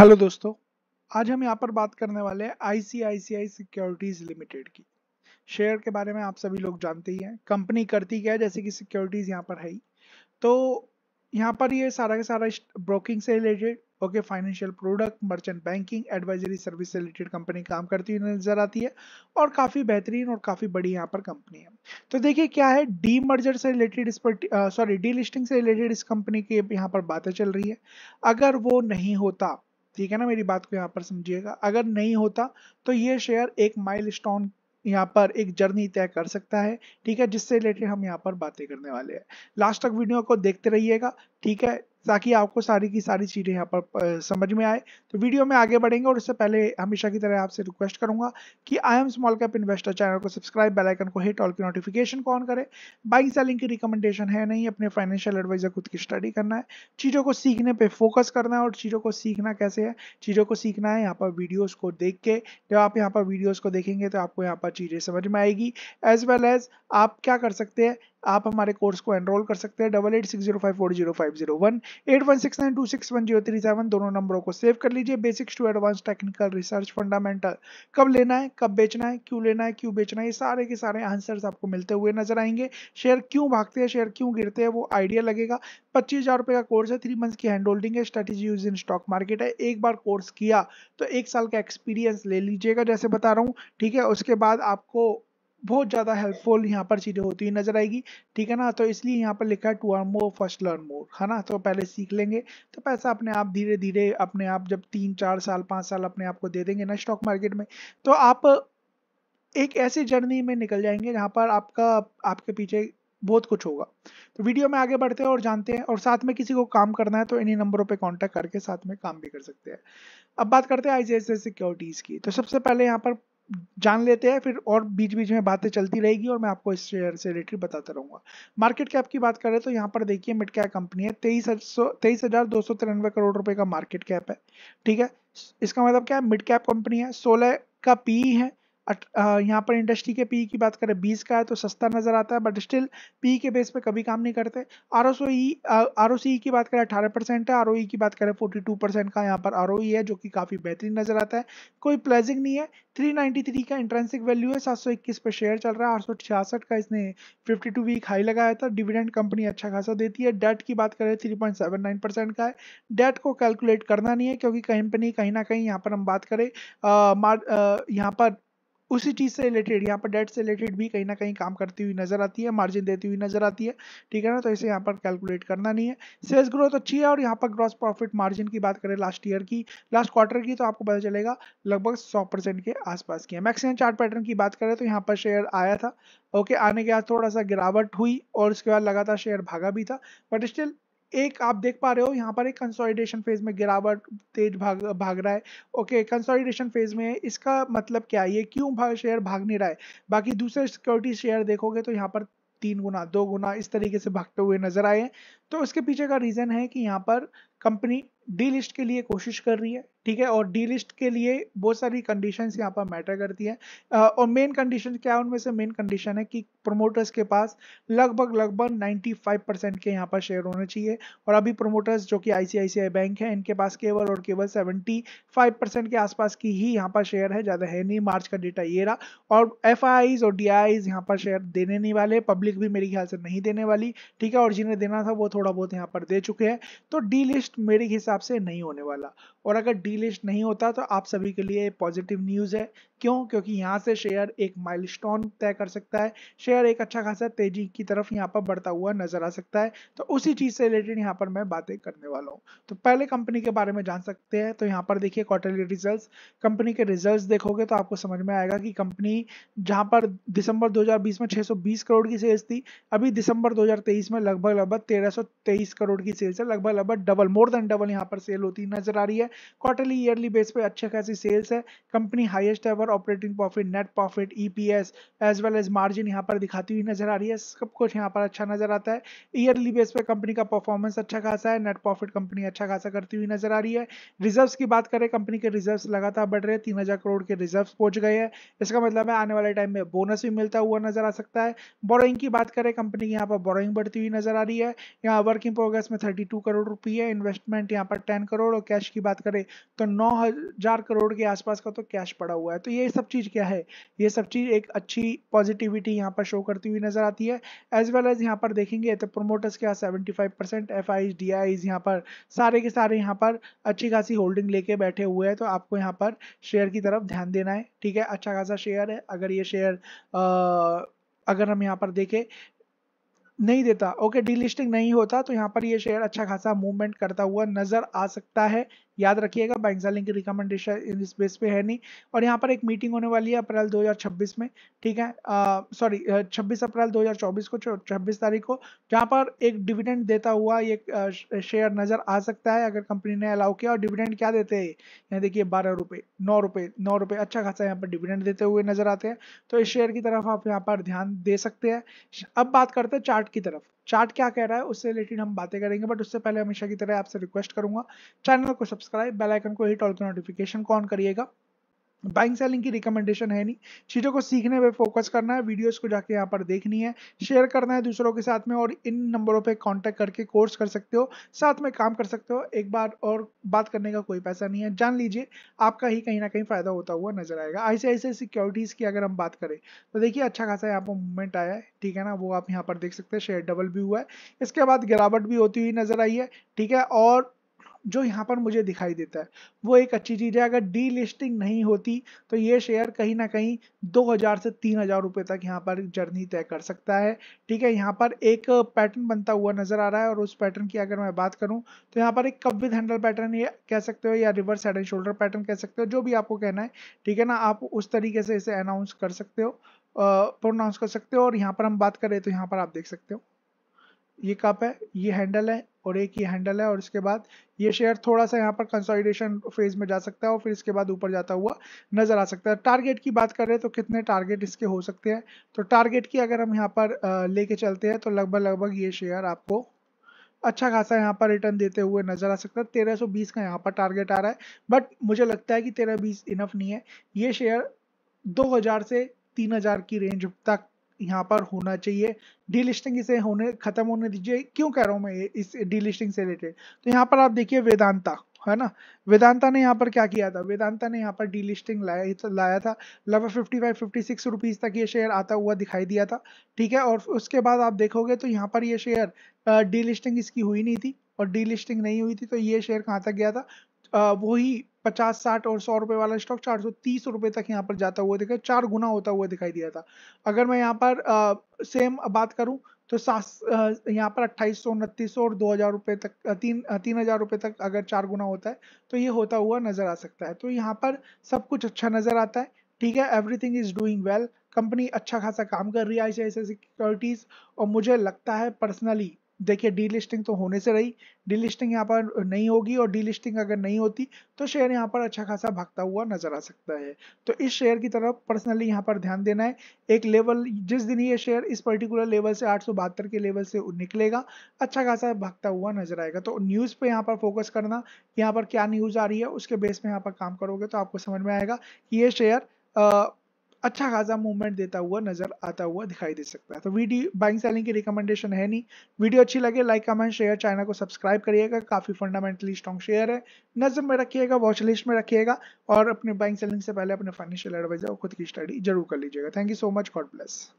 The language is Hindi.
हेलो दोस्तों आज हम यहाँ पर बात करने वाले हैं आईसीआईसीआई सिक्योरिटीज लिमिटेड की शेयर के बारे में आप सभी लोग जानते ही हैं कंपनी करती क्या है जैसे कि सिक्योरिटीज यहाँ पर है ही तो यहाँ पर ये सारा का सारा ब्रोकिंग से related okay financial product merchant banking advisory service से रिलेटेड कंपनी काम करती हुई नजर आती है और काफ़ी बेहतरीन और काफ़ी बड़ी यहाँ पर कंपनी है तो देखिए क्या है डी मर्जर से रिलेटेड इस पर सॉरी डी लिस्टिंग से रिलेटेड इस कंपनी की यहाँ पर बातें चल रही है अगर वो नहीं होता ठीक है ना मेरी बात को यहाँ पर समझिएगा अगर नहीं होता तो ये शेयर एक माइल स्टोन यहाँ पर एक जर्नी तय कर सकता है ठीक है जिससे रिलेटेड हम यहाँ पर बातें करने वाले हैं लास्ट तक वीडियो को देखते रहिएगा ठीक है ताकि आपको सारी की सारी चीज़ें यहाँ पर समझ में आए तो वीडियो में आगे बढ़ेंगे और इससे पहले हमेशा की तरह आपसे रिक्वेस्ट करूंगा कि I am small cap investor channel को सब्सक्राइब बेल आइकन को हिट ऑल की नोटिफिकेशन कौन करे करें बाइंग सेलिंग की रिकमेंडेशन है नहीं अपने फाइनेंशियल एडवाइजर खुद की स्टडी करना है चीज़ों को सीखने पर फोकस करना है और चीज़ों को सीखना कैसे है चीज़ों को सीखना है यहाँ पर वीडियोज़ को देख के जब आप यहाँ पर वीडियोज़ को देखेंगे तो आपको यहाँ पर चीज़ें समझ में आएगी एज वेल एज आप क्या कर सकते हैं आप हमारे कोर्स को एनरोल कर सकते हैं double eight six zero five four zero five zero one eight one six nine two six one zero three seven दोनों नंबरों को सेव कर लीजिए basics to advance technical research fundamental कब लेना है कब बेचना है क्यों लेना है क्यों बेचना है ये सारे के सारे आंसर्स आपको मिलते हुए नजर आएंगे शेयर क्यों भागते हैं शेयर क्यों गिरते हैं वो आइडिया लगेगा पच्चीस हजार रुपये का कोर्स है थ्री मंथ्स की हैंड होल्डिंग है strategy use in stock market है एक बार कोर्स किया तो एक साल का एक्सपीरियंस ले लीजिएगा जैसे बता रहा हूँ ठीक है उसके बाद आपको बहुत ज़्यादा हेल्पफुल यहाँ पर चीज़ें होती हुई नजर आएगी ठीक है ना तो इसलिए यहाँ पर लिखा है two R more first learn more है ना तो पहले सीख लेंगे तो पैसा अपने आप धीरे धीरे अपने आप जब तीन चार साल पाँच साल अपने आप को दे देंगे ना स्टॉक मार्केट में तो आप एक ऐसी जर्नी में निकल जाएंगे जहाँ पर आपका आपके पीछे बहुत कुछ होगा तो वीडियो में आगे बढ़ते हैं और जानते हैं और साथ में किसी को काम करना है तो इन्हीं नंबरों पे कांटेक्ट करके साथ में काम भी कर सकते हैं अब बात करते हैं आईसीआईसीआई सिक्योरिटीज़ की तो सबसे पहले यहाँ पर जान लेते हैं फिर और बीच बीच में बातें चलती रहेगी और मैं आपको इस शेयर से रिलेटेड बताता रहूंगा मार्केट कैप की बात करें तो यहाँ पर देखिए मिड कैप कंपनी है तेईस तेईस हजार दो सौ तिरानवे करोड़ रुपए का मार्केट कैप है ठीक है इसका मतलब क्या है मिड कैप कंपनी है सोलह का पी e है यहाँ पर इंडस्ट्री के पी e की बात करें बीस का है तो सस्ता नज़र आता है but still P K base पे कभी काम नहीं करते R O E R O सी की बात करें अठारह परसेंट है आर ओ ई की बात करें फोर्टी टू परसेंट का यहाँ पर आर ओ ई है जो कि काफ़ी बेहतरीन नज़र आता है कोई प्लेजिंग नहीं है थ्री नाइन्टी थ्री का इंट्रेंसिक वैल्यू है सात सौ इक्कीस पर शेयर चल रहा है आठ सौ छियासठ का इसने फिफ्टी टू वीक हाई लगाया था डिविडेंड कंपनी अच्छा खासा देती है डेट की बात करें three point seven nine percent का है डेट को कैलकुलेट करना नहीं है क्योंकि कंपनी कहीं ना कहीं यहाँ पर हम बात करें यहाँ पर उसी चीज़ से रिलेटेड यहाँ पर डेट से रिलेटेड भी कहीं ना कहीं काम करती हुई नजर आती है मार्जिन देती हुई नजर आती है ठीक है ना तो इसे यहाँ पर कैलकुलेट करना नहीं है सेल्स ग्रोथ अच्छी है और यहाँ पर ग्रॉस प्रॉफिट मार्जिन की बात करें लास्ट ईयर की लास्ट क्वार्टर की तो आपको पता चलेगा लगभग सौ परसेंट के आसपास की है मैक्सिमम चार्ट पैटर्न की बात करें तो यहाँ पर शेयर आया था ओके आने के बाद थोड़ा सा गिरावट हुई और उसके बाद लगातार शेयर भागा भी था बट स्टिल एक आप देख पा रहे हो यहाँ पर एक कंसोलिडेशन फेज में गिरावट तेज भाग भाग रहा है ओके कंसोलिडेशन फेज में इसका मतलब क्या है ये क्यों भाग, शेयर भाग नहीं रहा है बाकी दूसरे सिक्योरिटी शेयर देखोगे तो यहाँ पर तीन गुना दो गुना इस तरीके से भागते हुए नजर आए तो इसके पीछे का रीज़न है कि यहाँ पर कंपनी डी लिस्ट के लिए कोशिश कर रही है ठीक है और डी लिस्ट के लिए बहुत सारी कंडीशंस यहाँ पर मैटर करती है और मेन कंडीशन क्या है उनमें से मेन कंडीशन है कि प्रमोटर्स के पास लगभग लगभग 95 परसेंट के यहाँ पर शेयर होने चाहिए और अभी प्रमोटर्स जो कि आईसीआईसीआई बैंक है इनके पास केवल और केवल सेवेंटी परसेंट के आसपास की ही यहाँ पर शेयर है ज़्यादा है नहीं मार्च का डेटा ये रहा और एफ और डी आई यहाँ पर शेयर देने नहीं वाले पब्लिक भी मेरे ख्याल से नहीं देने वाली ठीक है और जिन्हें देना था वो थोड़ा थोड़ा बहुत यहाँ पर दे चुके हैं तो डी लिस्ट मेरे हिसाब से नहीं होने वाला और अगर डीलिस्ट नहीं होता तो आप सभी के लिए पॉजिटिव न्यूज़ है क्यों क्योंकि यहाँ से शेयर एक माइलस्टोन तय कर सकता है शेयर एक अच्छा खासा तेजी की तरफ यहाँ पर बढ़ता हुआ नजर आ सकता है तो उसी चीज़ से रिलेटेड यहाँ पर मैं बातें करने वाला हूँ तो पहले कंपनी के बारे में जान सकते हैं तो यहाँ पर देखिए क्वार्टरली रिजल्ट कंपनी के रिजल्ट देखोगे तो आपको समझ में आएगा कि कंपनी जहाँ पर दिसंबर दो में 620 करोड़ की सेल्स थी अभी दिसंबर दो में लगभग लगभग तेरह करोड़ की सेल्स है लगभग लगभग डबल मोर देन डबल यहाँ पर सेल होती नजर आ रही है क्वार्टरली ईयरली बेस पे अच्छे खासी सेल्स है company highest ever operating profit net profit EPS as well as margin यहाँ पर दिखाती हुई नजर आ रही है सब कुछ यहाँ पर अच्छा नजर आता है ईयरली बेस पे कंपनी का परफॉर्मेंस अच्छा खासा है नेट प्रॉफिट कंपनी अच्छा खासा करती हुई नजर आ रही है रिजर्व की बात करें कंपनी के रिजर्व लगातार बढ़ रहे हैं तीन करोड़ के रिजर्व पहुंच गए हैं इसका मतलब है आने वाले टाइम में बोनस भी मिलता हुआ नजर आ सकता है बोरोइंग की बात करें कंपनी की यहाँ पर बोरोइंग बढ़ती हुई नजर आ रही है यहाँ वर्क इन प्रोग्रेस में थर्टी करोड़ रुपये इन्वेस्टमेंट यहाँ पर टेन करोड़ और कैश की बात करें तो नौ हजार करोड़ के आसपास का तो कैश पड़ा हुआ है तो ये सब चीज़ क्या है ये सब चीज़ एक अच्छी पॉजिटिविटी यहाँ पर शो करती हुई नजर आती है एज वेल एज यहाँ पर देखेंगे तो प्रोमोटर्स के seventy five percent F I D Is यहाँ पर सारे के सारे यहाँ पर अच्छी खासी होल्डिंग लेके बैठे हुए हैं तो आपको यहाँ पर शेयर की तरफ ध्यान देना है ठीक है अच्छा खासा शेयर है अगर ये शेयर अगर हम यहाँ पर देखें नहीं देता ओके डीलिस्टिंग नहीं होता तो यहाँ पर ये शेयर अच्छा खासा मूवमेंट करता हुआ नजर आ सकता है याद रखिएगा बैंक सेलिंग की रिकमेंडेशन इस बेस पे है नहीं और यहाँ पर एक मीटिंग होने वाली है अप्रैल 2026 में ठीक है सॉरी 26 अप्रैल 2024 को 26 तारीख को जहाँ पर एक डिविडेंड देता हुआ ये शेयर नज़र आ सकता है अगर कंपनी ने अलाउ किया और डिविडेंड क्या देते हैं यहाँ देखिए बारह रुपये नौ रुपये नौ रुपये अच्छा खासा यहाँ पर डिविडेंड देते हुए नज़र आते हैं तो इस शेयर की तरफ आप यहाँ पर ध्यान दे सकते हैं अब बात करते हैं चार्ट की तरफ चार्ट क्या कह रहा है उससे रिलेटेड हम बातें करेंगे बट उससे पहले हमेशा की तरह आपसे रिक्वेस्ट करूंगा चैनल को सब सब्सक्राइब बेल आइकन को हिट ऑल पर नोटिफिकेशन को करिएगा बाइंग सेलिंग की रिकमेंडेशन है नहीं चीज़ों को सीखने पे फोकस करना है वीडियोस को जाके यहाँ पर देखनी है शेयर करना है दूसरों के साथ में और इन नंबरों पे कांटेक्ट करके कोर्स कर सकते हो साथ में काम कर सकते हो एक बार और बात करने का कोई पैसा नहीं है जान लीजिए आपका ही कहीं ना कहीं फ़ायदा होता हुआ नजर आएगा ऐसे सिक्योरिटीज़ की अगर हम बात करें तो देखिए अच्छा खासा यहाँ पर मूवमेंट आया है ठीक है ना वो आप यहाँ पर देख सकते हैं शेयर डबल भी हुआ है इसके बाद गिरावट भी होती हुई नज़र आई है ठीक है और जो यहाँ पर मुझे दिखाई देता है वो एक अच्छी चीज़ है अगर डी लिस्टिंग नहीं होती तो ये शेयर कहीं ना कहीं 2000 से 3000 रुपए तक यहाँ पर जर्नी तय कर सकता है ठीक है यहाँ पर एक पैटर्न बनता हुआ नजर आ रहा है और उस पैटर्न की अगर मैं बात करूँ तो यहाँ पर एक कप विद हैंडल पैटर्न ये कह सकते हो या reverse head and shoulder pattern कह सकते हो जो भी आपको कहना है ठीक है ना आप उस तरीके से इसे अनाउंस कर सकते हो प्रोनाउंस कर सकते हो और यहाँ पर हम बात करें तो यहाँ पर आप देख सकते हो ये कप है ये हैंडल है और एक ये हैंडल है और इसके बाद ये शेयर थोड़ा सा यहाँ पर कंसोलिडेशन फेज में जा सकता है और फिर इसके बाद ऊपर जाता हुआ नजर आ सकता है टारगेट की बात करें तो कितने टारगेट इसके हो सकते हैं तो टारगेट की अगर हम यहाँ पर लेके चलते हैं तो लगभग लगभग ये शेयर आपको अच्छा खासा यहाँ पर रिटर्न देते हुए नजर आ सकता है तेरह सौ बीस का यहाँ पर टारगेट आ रहा है बट मुझे लगता है कि तेरह बीस इनफ नहीं है ये शेयर दो हजार से तीन हजार की रेंज तक यहाँ पर होना चाहिए डीलिस्टिंग इसे होने खत्म होने दीजिए क्यों कह रहा हूँ मैं इस डीलिस्टिंग से रिलेटेड तो यहाँ पर आप देखिए वेदांता है ना वेदांता ने यहाँ पर क्या किया था वेदांता ने यहाँ पर डीलिस्टिंग लाया लाया था लगभग fifty five fifty six rupees तक ये शेयर आता हुआ दिखाई दिया था ठीक है और उसके बाद आप देखोगे तो यहाँ पर ये शेयर डीलिस्टिंग इसकी हुई नहीं थी और डीलिस्टिंग नहीं हुई थी तो ये शेयर कहाँ तक गया था वही पचास साठ और सौ रुपए वाला स्टॉक चार सौ तीस रुपए तक यहाँ पर जाता हुआ दिखा चार गुना होता हुआ दिखाई दिया था अगर मैं यहाँ पर आ, सेम बात करूँ तो सात यहाँ पर अट्ठाईस सौ उनतीस सौ और दो हज़ार रुपये तक तीन तीन हज़ार रुपये तक अगर चार गुना होता है तो ये होता हुआ नज़र आ सकता है तो यहाँ पर सब कुछ अच्छा नज़र आता है ठीक है everything is doing well company अच्छा खासा काम कर रही है ऐसे ऐसे सिक्योरिटीज़ और मुझे लगता है पर्सनली देखिए डीलिस्टिंग तो होने से रही डीलिस्टिंग यहाँ पर नहीं होगी और डीलिस्टिंग अगर नहीं होती तो शेयर यहाँ पर अच्छा खासा भागता हुआ नजर आ सकता है तो इस शेयर की तरफ पर्सनली यहाँ पर ध्यान देना है एक लेवल जिस दिन ये शेयर इस पर्टिकुलर लेवल से आठ के लेवल से निकलेगा अच्छा खासा भागता हुआ नजर आएगा तो न्यूज़ पे यहाँ पर फोकस करना यहाँ पर क्या न्यूज़ आ रही है उसके बेस में यहाँ पर काम करोगे तो आपको समझ में आएगा कि ये शेयर अच्छा खासा मूवमेंट देता हुआ नजर आता हुआ दिखाई दे सकता है तो वीडियो बाइंग सेलिंग की रिकमेंडेशन है नहीं वीडियो अच्छी लगे लाइक कमेंट शेयर चैनल को सब्सक्राइब करिएगा काफी फंडामेंटली स्ट्रॉन्ग शेयर है नजर में रखिएगा वॉच लिस्ट में रखिएगा और अपने बाइंग सेलिंग से पहले अपने फाइनेंशियल एडवाइजर और खुद की स्टडी जरूर कर लीजिएगा thank you so much God bless